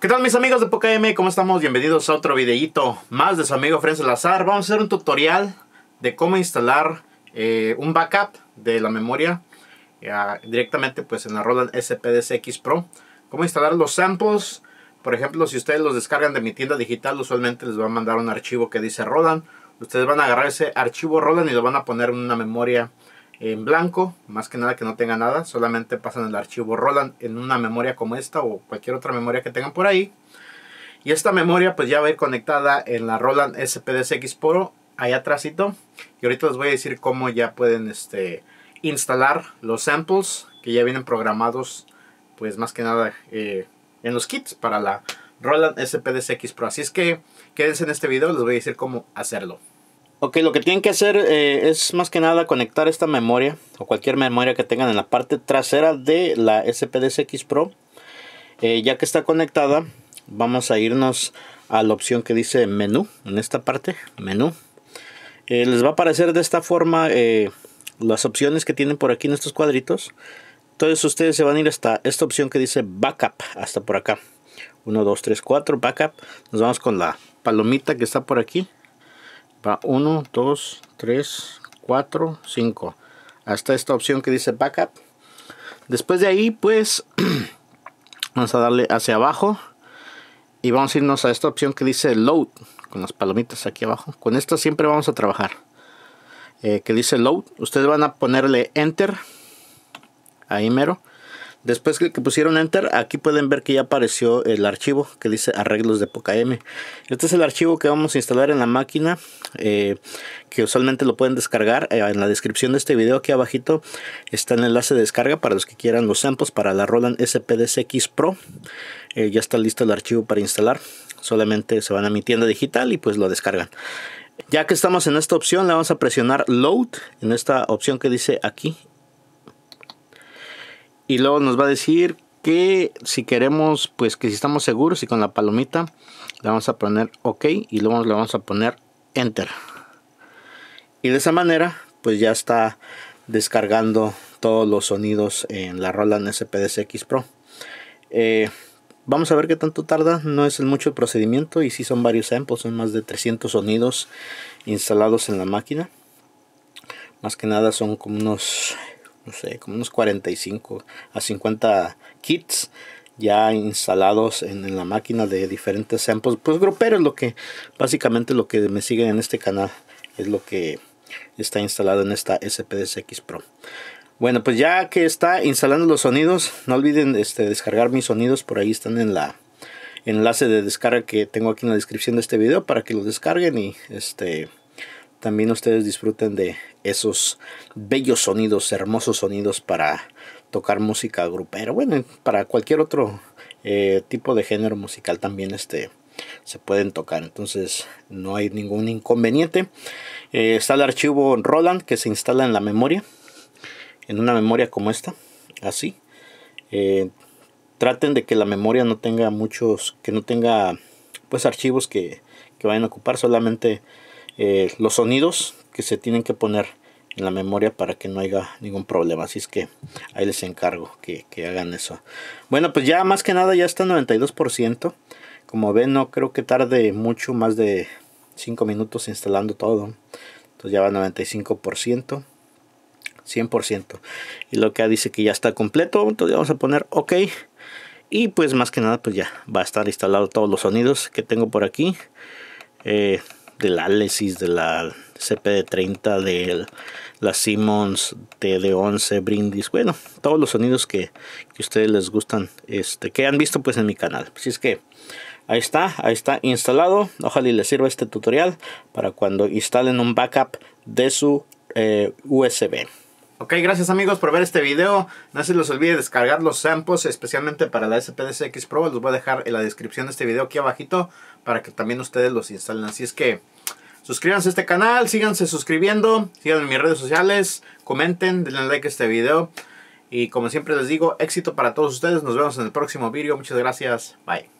¿Qué tal mis amigos de Pokémon? ¿Cómo estamos? Bienvenidos a otro videíto más de su amigo Fren Salazar. Vamos a hacer un tutorial de cómo instalar eh, un backup de la memoria eh, directamente pues en la Roland SPDCX Pro. Cómo instalar los samples. Por ejemplo, si ustedes los descargan de mi tienda digital, usualmente les va a mandar un archivo que dice Roland. Ustedes van a agarrar ese archivo Roland y lo van a poner en una memoria en blanco, más que nada que no tenga nada, solamente pasan el archivo Roland en una memoria como esta o cualquier otra memoria que tengan por ahí. Y esta memoria pues ya va a ir conectada en la Roland spdsx Pro ahí atrásito. Y ahorita les voy a decir cómo ya pueden este, instalar los samples que ya vienen programados pues más que nada eh, en los kits para la Roland SPD-SX Pro. Así es que quédense en este video, les voy a decir cómo hacerlo. Ok, lo que tienen que hacer eh, es más que nada conectar esta memoria o cualquier memoria que tengan en la parte trasera de la spdsx Pro. Eh, ya que está conectada, vamos a irnos a la opción que dice menú, en esta parte, menú. Eh, les va a aparecer de esta forma las opciones que tienen por aquí en estos cuadritos. Entonces ustedes se van a ir hasta esta opción que dice backup, hasta por acá. 1, 2, 3, 4, backup. Nos vamos con la palomita que está por aquí va 1 2 3 4 5 hasta esta opción que dice backup después de ahí pues vamos a darle hacia abajo y vamos a irnos a esta opción que dice load con las palomitas aquí abajo con esta siempre vamos a trabajar eh, que dice load ustedes van a ponerle enter ahí mero Después que pusieron enter, aquí pueden ver que ya apareció el archivo que dice arreglos de Poca M. Este es el archivo que vamos a instalar en la máquina, eh, que usualmente lo pueden descargar. Eh, en la descripción de este video aquí abajito está el enlace de descarga para los que quieran los samples para la Roland SPDCX Pro. Eh, ya está listo el archivo para instalar. Solamente se van a mi tienda digital y pues lo descargan. Ya que estamos en esta opción, le vamos a presionar Load en esta opción que dice aquí y luego nos va a decir que si queremos, pues que si estamos seguros y con la palomita, le vamos a poner OK y luego le vamos a poner Enter. Y de esa manera, pues ya está descargando todos los sonidos en la Roland SPDCX Pro. Eh, vamos a ver qué tanto tarda, no es mucho el procedimiento y si son varios samples, son más de 300 sonidos instalados en la máquina. Más que nada son como unos no sé, como unos 45 a 50 kits ya instalados en, la máquina de diferentes samples, pues grupero es lo que, básicamente lo que me siguen en este canal, es lo que está instalado en esta spdsx Pro. Bueno, pues ya que está instalando los sonidos, no olviden este, descargar mis sonidos, por ahí están en la enlace de descarga que tengo aquí en la descripción de este video para que los descarguen y este también ustedes disfruten de esos bellos sonidos, hermosos sonidos para tocar música grupera. Bueno, para cualquier otro eh, tipo de género musical también este, se pueden tocar. Entonces no hay ningún inconveniente. Eh, está el archivo Roland que se instala en la memoria. En una memoria como esta. Así. Eh, traten de que la memoria no tenga muchos. Que no tenga pues archivos que, que vayan a ocupar. Solamente eh, los sonidos que se tienen que poner en la memoria para que no haya ningún problema. Así es que ahí les encargo que, hagan eso. Bueno, pues ya más que nada ya está 92%. Como ven, no creo que tarde mucho, más de 5 minutos instalando todo. Entonces ya va 95%. 100% y lo que dice que ya está completo entonces vamos a poner ok y pues más que nada pues ya va a estar instalado todos los sonidos que tengo por aquí eh, del Alesis, de la CP30, de la Simmons de 11 Brindis, bueno, todos los sonidos que, a ustedes les gustan, este, que han visto pues en mi canal. Así es que ahí está, ahí está instalado. Ojalá y les sirva este tutorial para cuando instalen un backup de su eh, USB. Ok, gracias amigos por ver este video. No se les olvide descargar los samples, especialmente para la SPDCX Pro. Los voy a dejar en la descripción de este video aquí abajito para que también ustedes los instalen. Así es que suscríbanse a este canal, síganse suscribiendo, sigan en mis redes sociales, comenten, denle like a este video. Y como siempre les digo, éxito para todos ustedes. Nos vemos en el próximo video. Muchas gracias. Bye.